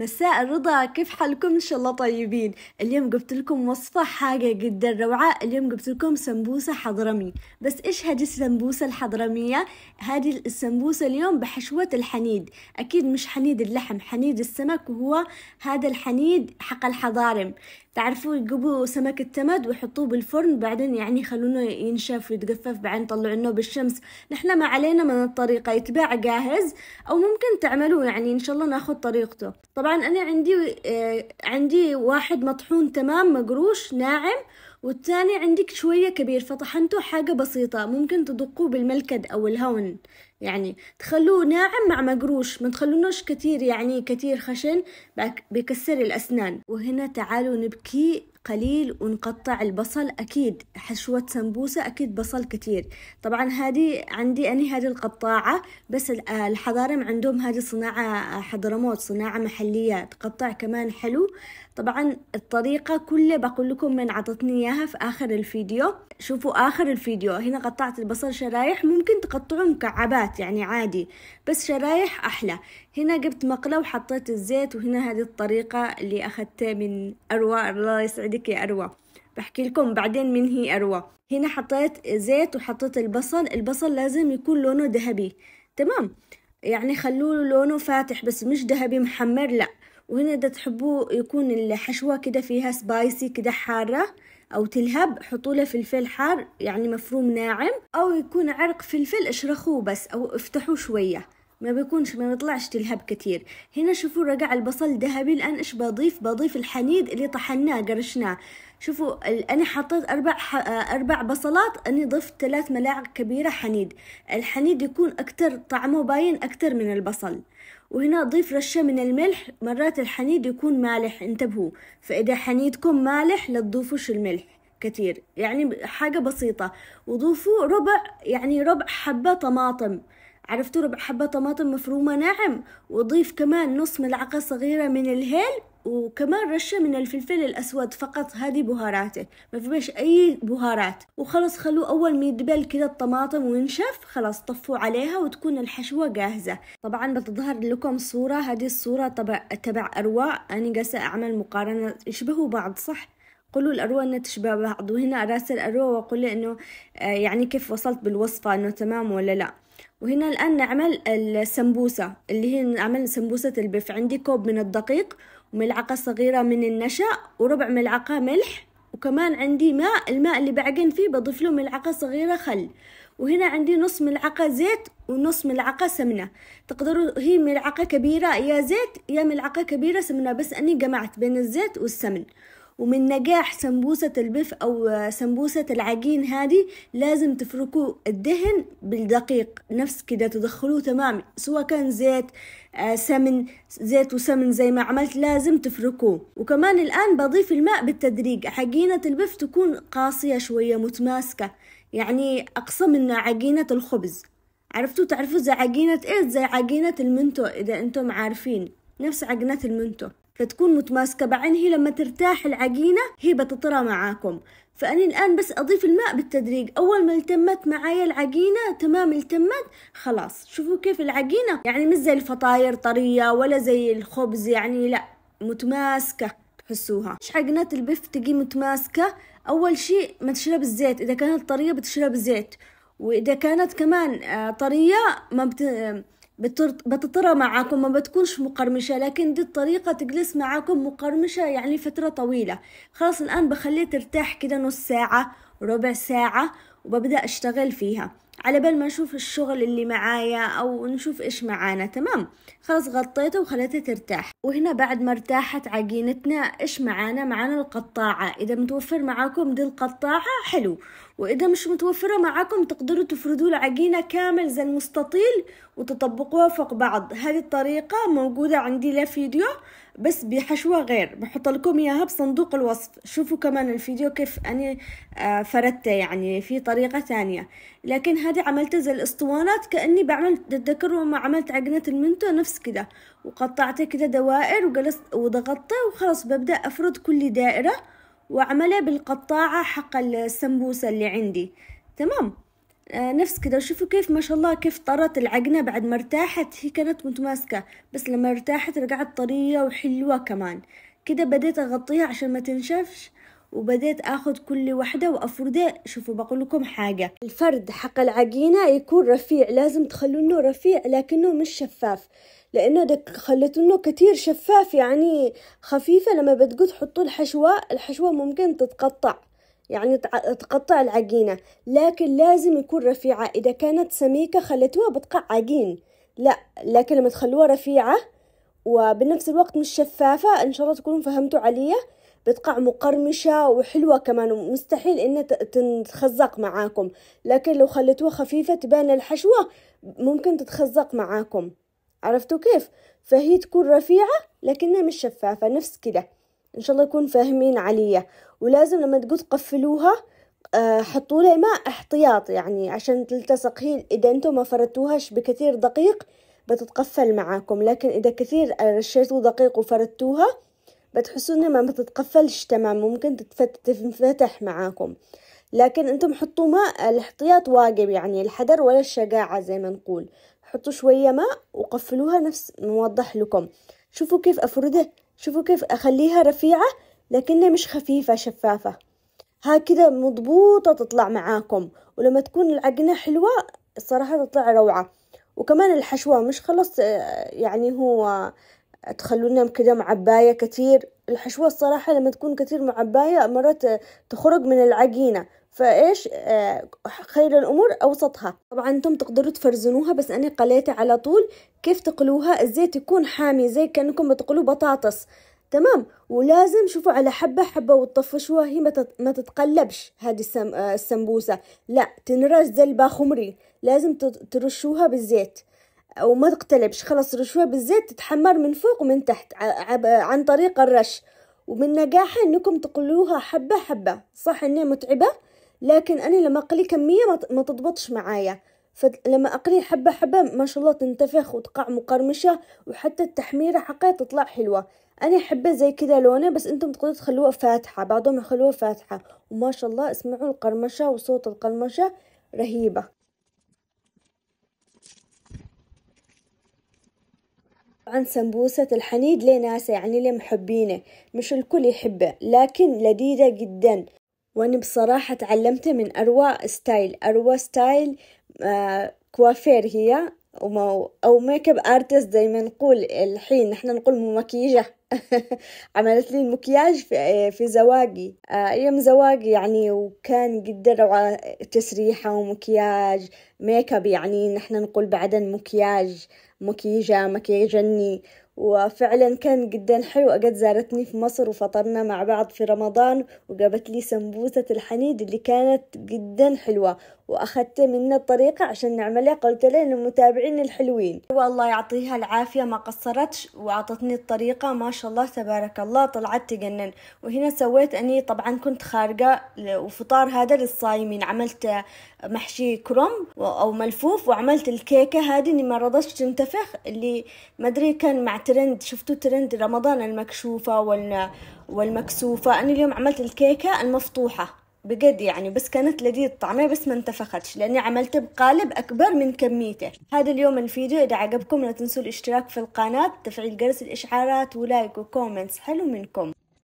مساء الرضا كيف حالكم ان شاء الله طيبين اليوم جبت لكم وصفة حاجة جدا روعة اليوم جبت لكم سمبوسة حضرمي بس ايش هذه السمبوسة الحضرمية هذه السمبوسة اليوم بحشوة الحنيد اكيد مش حنيد اللحم حنيد السمك وهو هذا الحنيد حق الحضارم تعرفوا يجيبوا سمك التمد ويحطوه بالفرن بعدين يعني يخلونه ينشف ويتجفف بعدين طلعونه بالشمس نحنا ما علينا من الطريقة يتباع جاهز أو ممكن تعملوه يعني إن شاء الله ناخد طريقته طبعا أنا عندي آه عندي واحد مطحون تمام مقروش ناعم والثاني عندك شوية كبير فطحنته حاجة بسيطة ممكن تدقوه بالملكد أو الهون يعني تخلوه ناعم مع مقروش ما تخلونوش كتير يعني كتير خشن بيكسر الأسنان وهنا تعالوا نبكي قليل ونقطع البصل أكيد حشوة سمبوسة أكيد بصل كتير طبعا هذه عندي أنا هذه القطاعة بس آه، الحضارم عندهم هذه صناعة آه، حضرموت صناعة محلية تقطع كمان حلو طبعا الطريقة كلها بقول لكم من عطتني إياها في آخر الفيديو شوفوا آخر الفيديو هنا قطعت البصل شرايح ممكن تقطعوا مكعبات يعني عادي بس شرايح أحلى هنا جبت مقلة وحطيت الزيت وهنا هذه الطريقة اللي أخذتها من أروى الله يسعدك يا أروى بحكي لكم بعدين من هي أروى هنا حطيت زيت وحطيت البصل البصل لازم يكون لونه ذهبي تمام يعني خلوه لونه فاتح بس مش ذهبي محمر لأ وهنا إذا تحبوا يكون الحشوة كده فيها سبايسي كده حارة أو تلهب حطوا له فلفل حار يعني مفروم ناعم أو يكون عرق فلفل اشرخوه بس أو افتحوه شوية ما بيكونش ما بيطلعش تلهب كتير هنا شوفوا رقع البصل الذهبي الآن إيش بضيف بضيف الحنيد اللي طحناه قرشناه شوفوا أنا حطيت أربع أربع بصلات أنا ضفت ثلاث ملاعق كبيرة حنيد الحنيد يكون أكتر طعمه باين أكتر من البصل وهنا أضيف رشة من الملح مرات الحنيد يكون مالح انتبهوا فإذا حنيدكم مالح لا تضيفوش الملح كتير يعني حاجة بسيطة وضيفوا ربع يعني ربع حبة طماطم عرفتوا ربع حبة طماطم مفرومة ناعم وضيف كمان نص ملعقة صغيرة من الهيل وكمان رشة من الفلفل الأسود فقط هذه بهاراته ما فيش أي بهارات وخلص خلوه أول ما يدبل كده الطماطم وينشف خلاص طفوا عليها وتكون الحشوة جاهزة طبعا بتظهر لكم صورة هذه الصورة تبع تبع أرواء أنا قاسة أعمل مقارنة يشبهوا بعض صح قولوا الأروى أنها تشبه بعض وهنا أراسل أروى وأقول له أنه آه، يعني كيف وصلت بالوصفة أنه تمام ولا لأ وهنا الآن نعمل السمبوسة اللي هي نعمل سمبوسة البف عندي كوب من الدقيق وملعقة صغيرة من النشا وربع ملعقة ملح وكمان عندي ماء الماء اللي بعجن فيه بضيف له ملعقة صغيرة خل وهنا عندي نص ملعقة زيت ونص ملعقة سمنة تقدروا هي ملعقة كبيرة يا زيت يا ملعقة كبيرة سمنة بس أني جمعت بين الزيت والسمن ومن نجاح سمبوسة البف أو سمبوسة العجين هذه لازم تفركوا الدهن بالدقيق نفس كده تدخلوه تمام سواء كان زيت آه، سمن زيت وسمن زي ما عملت لازم تفركوه وكمان الآن بضيف الماء بالتدريج عجينة البف تكون قاسية شوية متماسكة يعني أقصى من عجينة الخبز عرفتوا تعرفوا زي عجينة إيه زي عجينة المنتو إذا أنتم عارفين نفس عجينة المنتو فتكون متماسكة بعينها لما ترتاح العجينة هي بتطرى معاكم فأنا الآن بس أضيف الماء بالتدريج أول ما التمت معايا العجينة تمام التمت خلاص شوفوا كيف العجينة يعني مش زي الفطاير طرية ولا زي الخبز يعني لا متماسكة تحسوها مش عجنة البيف تجي متماسكة أول شيء ما تشرب الزيت إذا كانت طرية بتشرب زيت وإذا كانت كمان آه، طرية ما بت... بتطرى معاكم ما بتكونش مقرمشة لكن دي الطريقة تجلس معاكم مقرمشة يعني فترة طويلة خلاص الآن بخليه ترتاح كده نص ساعة ربع ساعة وببدأ أشتغل فيها على بال ما أشوف الشغل اللي معايا أو نشوف إيش معانا تمام خلاص غطيته وخليته ترتاح وهنا بعد ما ارتاحت عجينتنا إيش معانا معانا القطاعة إذا متوفر معاكم دي القطاعة حلو وإذا مش متوفرة معاكم تقدروا تفردوا العجينة كامل زي المستطيل وتطبقوها فوق بعض هذه الطريقة موجودة عندي لا فيديو بس بحشوة غير بحط لكم اياها بصندوق الوصف شوفوا كمان الفيديو كيف اني آه، فردته يعني في طريقة ثانية لكن هذه عملت زي الاسطوانات كأني بعمل تتذكروا لما عملت عجنه المنتو نفس كده وقطعته كده دوائر وجلست وضغطته وخلاص ببدأ افرد كل دائرة واعملها بالقطاعة حق السمبوسة اللي عندي تمام آه، نفس كذا شوفوا كيف ما شاء الله كيف طرت العجنة بعد ما ارتاحت هي كانت متماسكة بس لما ارتاحت رجعت طرية وحلوة كمان كده بديت اغطيها عشان ما تنشفش وبديت اخذ كل واحدة وأفرده شوفوا بقول لكم حاجة الفرد حق العجينة يكون رفيع لازم تخلونه رفيع لكنه مش شفاف لانه دك إنه كتير شفاف يعني خفيفة لما بتقول تحطوا الحشوة الحشوة ممكن تتقطع يعني تقطع العجينة لكن لازم يكون رفيعة إذا كانت سميكة خليتوها بتقع عجين لا لكن لما تخلوها رفيعة وبنفس الوقت مش شفافة إن شاء الله تكونوا فهمتوا عليا بتقع مقرمشة وحلوة كمان ومستحيل إنها تتخزق معاكم لكن لو خليتوها خفيفة تبان الحشوة ممكن تتخزق معاكم عرفتوا كيف؟ فهي تكون رفيعة لكنها مش شفافة نفس كده ان شاء الله يكون فاهمين عليا ولازم لما تقول تقفلوها آه، حطوا لها ماء احتياط يعني عشان تلتصق هي اذا انتم ما فردتوهاش بكثير دقيق بتتقفل معاكم لكن اذا كثير آه، رشيتوا دقيق وفردتوها بتحسوا انها ما بتتقفلش تمام ممكن تتفتح معاكم لكن انتم حطوا ماء الاحتياط واجب يعني الحذر ولا الشجاعة زي ما نقول حطوا شوية ماء وقفلوها نفس موضح لكم شوفوا كيف افرده شوفوا كيف أخليها رفيعة لكنها مش خفيفة شفافة هكذا مضبوطة تطلع معاكم ولما تكون العقنة حلوة الصراحة تطلع روعة وكمان الحشوة مش خلص آه، يعني هو تخلونهم كده معباية كتير الحشوة الصراحة لما تكون كثير معباية مرات تخرج من العجينة فايش آه، خير الامور اوسطها طبعا انتم تقدروا تفرزنوها بس انا قليتها على طول كيف تقلوها الزيت يكون حامي زي كانكم بتقلوا بطاطس تمام ولازم شوفوا على حبة حبة وتطفشوها هي ما تتقلبش هذه آه، السمبوسة لا تنرش زي الباخمري لازم ترشوها بالزيت او ما تقتلبش خلاص الرشوه بالزيت تتحمر من فوق ومن تحت عن طريق الرش ومن نجاحها انكم تقلوها حبه حبه صح انها متعبه لكن انا لما اقلي كميه ما تضبطش معايا فلما اقلي حبه حبه ما شاء الله تنتفخ وتقع مقرمشه وحتى التحميره حقها تطلع حلوه انا حبه زي كذا لونه بس انتم تقدروا تخلوها فاتحه بعضهم يخلوها فاتحه وما شاء الله اسمعوا القرمشه وصوت القرمشه رهيبه طبعا سمبوسة الحنيد لناسه يعني لمحبينه مش الكل يحبه لكن لذيذة جدا وأنا بصراحة تعلمته من أروى ستايل أروى ستايل آه كوافير هي أو ميك اب ارتست زي ما نقول الحين نحن نقول مو مكيجة عملت لي المكياج في, في زواجي آه، أيام زواجي يعني وكان جدا روعه تسريحة ومكياج ميك اب يعني نحن نقول بعدن مكياج مكيجة مكيجني وفعلا كان جدا حلو قد زارتني في مصر وفطرنا مع بعض في رمضان وجابت لي سمبوسة الحنيد اللي كانت جدا حلوة واخذت منه الطريقه عشان نعملها قلت له للمتابعين الحلوين والله يعطيها العافيه ما قصرتش واعطتني الطريقه ما شاء الله تبارك الله طلعت تجنن وهنا سويت اني طبعا كنت خارجه وفطار هذا للصايمين عملت محشي كرم او ملفوف وعملت الكيكه هذه اللي ما رضتش تنتفخ اللي ما ادري كان مع ترند شفتوا ترند رمضان المكشوفه والمكسوفه انا اليوم عملت الكيكه المفطوحه بجد يعني بس كانت لذيذ طعمه بس ما انتفختش لاني عملت بقالب اكبر من كميته هذا اليوم الفيديو اذا عجبكم لا تنسوا الاشتراك في القناة تفعيل جرس الاشعارات ولايك وكومنتس حلو منكم